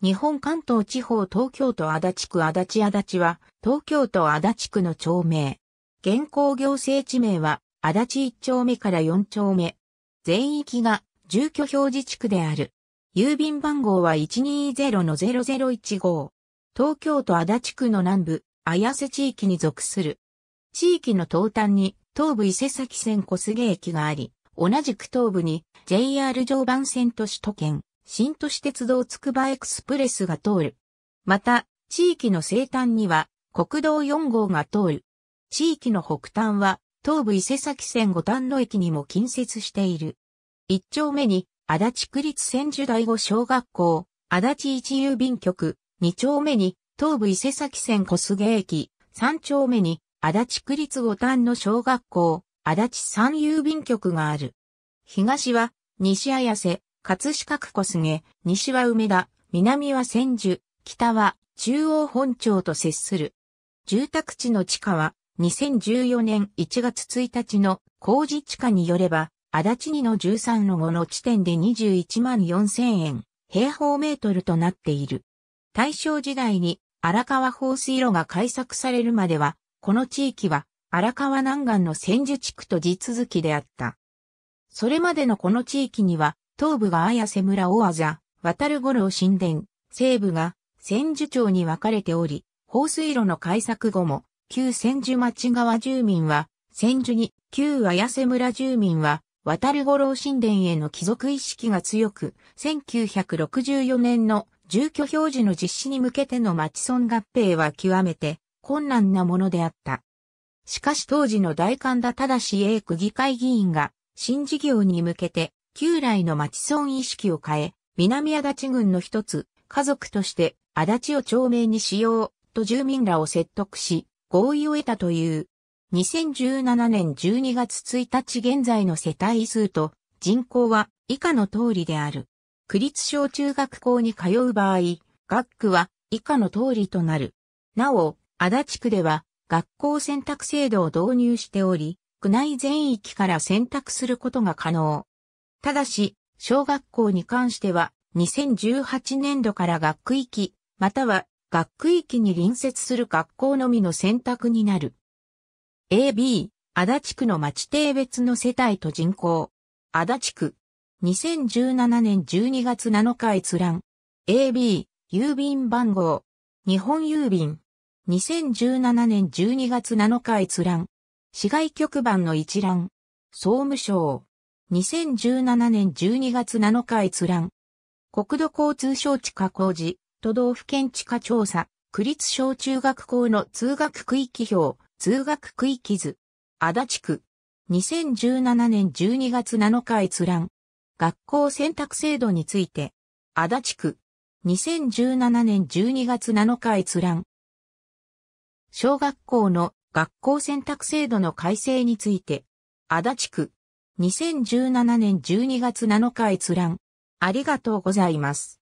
日本関東地方東京都足立区足立足立は、東京都足立区の町名。現行行政地名は、足立1丁目から4丁目。全域が住居表示地区である。郵便番号は120-0015。東京都足立区の南部、綾瀬地域に属する。地域の東端に、東武伊勢崎線小菅駅があり、同じく東部に JR 常磐線と首都圏、新都市鉄道つくばエクスプレスが通る。また、地域の西端には国道4号が通る。地域の北端は東武伊勢崎線五丹野駅にも近接している。一丁目に足立区立千住第五小学校、足立一郵便局、二丁目に東武伊勢崎線小菅駅、三丁目に足立区立五丹野小学校、足立三郵便局がある。東は西綾瀬、葛飾区小菅、西は梅田、南は千住、北は中央本町と接する。住宅地の地価は2014年1月1日の工事地価によれば、足立2の13の5の地点で21万4000円、平方メートルとなっている。大正時代に荒川放水路が開削されるまでは、この地域は荒川南岸の千住地区と地続きであった。それまでのこの地域には東部が綾瀬村大字、渡る五郎神殿、西部が千住町に分かれており、放水路の開作後も、旧千住町側住民は、千住に、旧綾瀬村住民は、渡る五郎神殿への帰属意識が強く、1964年の住居表示の実施に向けての町村合併は極めて困難なものであった。しかし当時の大神田正英区議会議員が新事業に向けて旧来の町村意識を変え、南足立郡の一つ、家族として足立を町名にしようと住民らを説得し、合意を得たという。2017年12月1日現在の世帯数と人口は以下の通りである。区立小中学校に通う場合、学区は以下の通りとなる。なお、足立区では学校選択制度を導入しており、区内全域から選択することが可能。ただし、小学校に関しては、2018年度から学区域、または学区域に隣接する学校のみの選択になる。A、B、足立区の町定別の世帯と人口。足立区。2017年12月7日閲覧。A、B、郵便番号。日本郵便。2017年12月7日閲覧。市外局番の一覧。総務省。2017年12月7日閲覧。国土交通省地下工事、都道府県地下調査、区立小中学校の通学区域表、通学区域図。足立区。2017年12月7日閲覧。学校選択制度について。足立区。2017年12月7日閲覧。小学校の学校選択制度の改正について。足立区。2017年12月7日閲覧。ありがとうございます。